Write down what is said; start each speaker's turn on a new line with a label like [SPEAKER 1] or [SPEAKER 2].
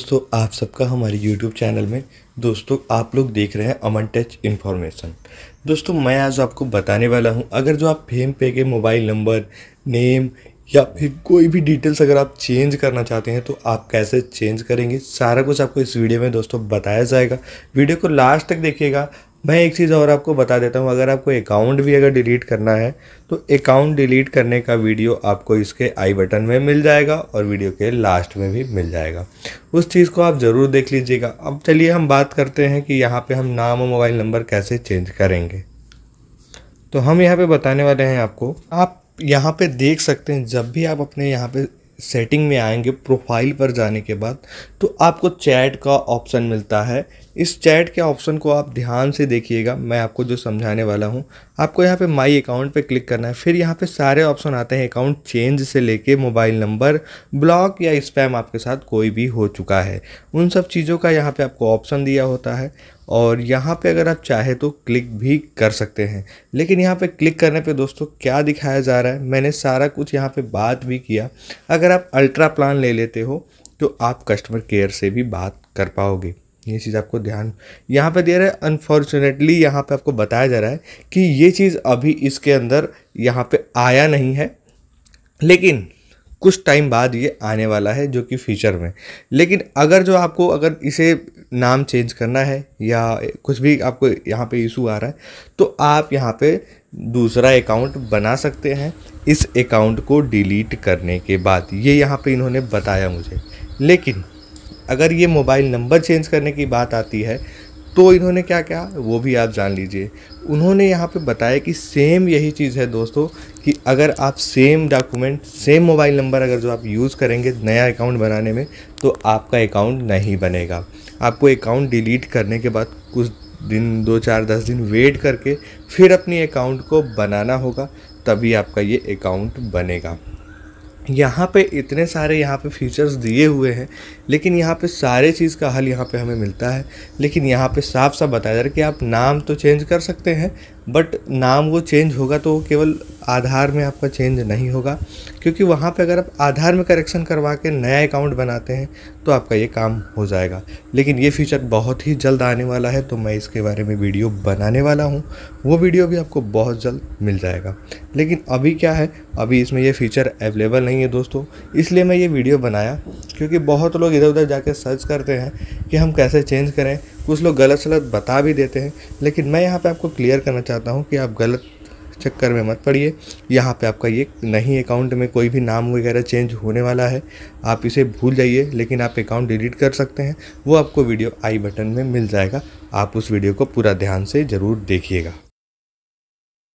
[SPEAKER 1] दोस्तों आप सबका हमारे YouTube चैनल में दोस्तों आप लोग देख रहे हैं अमन टच इन्फॉर्मेशन दोस्तों मैं आज आपको बताने वाला हूं अगर जो आप फेम पे के मोबाइल नंबर नेम या फिर कोई भी डिटेल्स अगर आप चेंज करना चाहते हैं तो आप कैसे चेंज करेंगे सारा कुछ आपको इस वीडियो में दोस्तों बताया जाएगा वीडियो को लास्ट तक देखिएगा मैं एक चीज़ और आपको बता देता हूँ अगर आपको अकाउंट भी अगर डिलीट करना है तो अकाउंट डिलीट करने का वीडियो आपको इसके आई बटन में मिल जाएगा और वीडियो के लास्ट में भी मिल जाएगा उस चीज़ को आप ज़रूर देख लीजिएगा अब चलिए हम बात करते हैं कि यहाँ पे हम नाम और मोबाइल नंबर कैसे चेंज करेंगे तो हम यहाँ पे बताने वाले हैं आपको आप यहाँ पर देख सकते हैं जब भी आप अपने यहाँ पर सेटिंग में आएंगे प्रोफाइल पर जाने के बाद तो आपको चैट का ऑप्शन मिलता है इस चैट के ऑप्शन को आप ध्यान से देखिएगा मैं आपको जो समझाने वाला हूँ आपको यहाँ पे माई अकाउंट पे क्लिक करना है फिर यहाँ पे सारे ऑप्शन आते हैं अकाउंट चेंज से लेके मोबाइल नंबर ब्लॉक या स्पैम आपके साथ कोई भी हो चुका है उन सब चीज़ों का यहाँ पे आपको ऑप्शन दिया होता है और यहाँ पे अगर आप चाहे तो क्लिक भी कर सकते हैं लेकिन यहाँ पे क्लिक करने पे दोस्तों क्या दिखाया जा रहा है मैंने सारा कुछ यहाँ पे बात भी किया अगर आप अल्ट्रा प्लान ले लेते हो तो आप कस्टमर केयर से भी बात कर पाओगे ये चीज़ आपको ध्यान यहाँ पे दे रहा है अनफॉर्चुनेटली यहाँ पे आपको बताया जा रहा है कि ये चीज़ अभी इसके अंदर यहाँ पे आया नहीं है लेकिन कुछ टाइम बाद ये आने वाला है जो कि फ्यूचर में लेकिन अगर जो आपको अगर इसे नाम चेंज करना है या कुछ भी आपको यहाँ पे इशू आ रहा है तो आप यहाँ पे दूसरा अकाउंट बना सकते हैं इस अकाउंट को डिलीट करने के बाद ये यहाँ पे इन्होंने बताया मुझे लेकिन अगर ये मोबाइल नंबर चेंज करने की बात आती है तो इन्होंने क्या क्या वो भी आप जान लीजिए उन्होंने यहाँ पे बताया कि सेम यही चीज़ है दोस्तों कि अगर आप same document same mobile number अगर जो आप यूज़ करेंगे नया अकाउंट बनाने में तो आपका अकाउंट नहीं बनेगा आपको अकाउंट डिलीट करने के बाद कुछ दिन दो चार दस दिन वेट करके फिर अपनी अकाउंट को बनाना होगा तभी आपका ये अकाउंट बनेगा यहाँ पे इतने सारे यहाँ पे फीचर्स दिए हुए हैं लेकिन यहाँ पे सारे चीज़ का हल यहाँ पे हमें मिलता है लेकिन यहाँ पे साफ साफ बताया जा रहा है कि आप नाम तो चेंज कर सकते हैं बट नाम वो चेंज होगा तो केवल आधार में आपका चेंज नहीं होगा क्योंकि वहाँ पे अगर आप आधार में करेक्शन करवा के नया अकाउंट बनाते हैं तो आपका ये काम हो जाएगा लेकिन ये फीचर बहुत ही जल्द आने वाला है तो मैं इसके बारे में वीडियो बनाने वाला हूँ वो वीडियो भी आपको बहुत जल्द मिल जाएगा लेकिन अभी क्या है अभी इसमें ये फ़ीचर अवेलेबल नहीं है दोस्तों इसलिए मैं ये वीडियो बनाया क्योंकि बहुत लोग इधर उधर जाके सर्च करते हैं कि हम कैसे चेंज करें कुछ लोग गलत सलत बता भी देते हैं लेकिन मैं यहाँ पे आपको क्लियर करना चाहता हूँ कि आप गलत चक्कर में मत पड़िए यहाँ पे आपका ये नहीं अकाउंट में कोई भी नाम वगैरह चेंज होने वाला है आप इसे भूल जाइए लेकिन आप अकाउंट डिलीट कर सकते हैं वो आपको वीडियो आई बटन में मिल जाएगा आप उस वीडियो को पूरा ध्यान से ज़रूर देखिएगा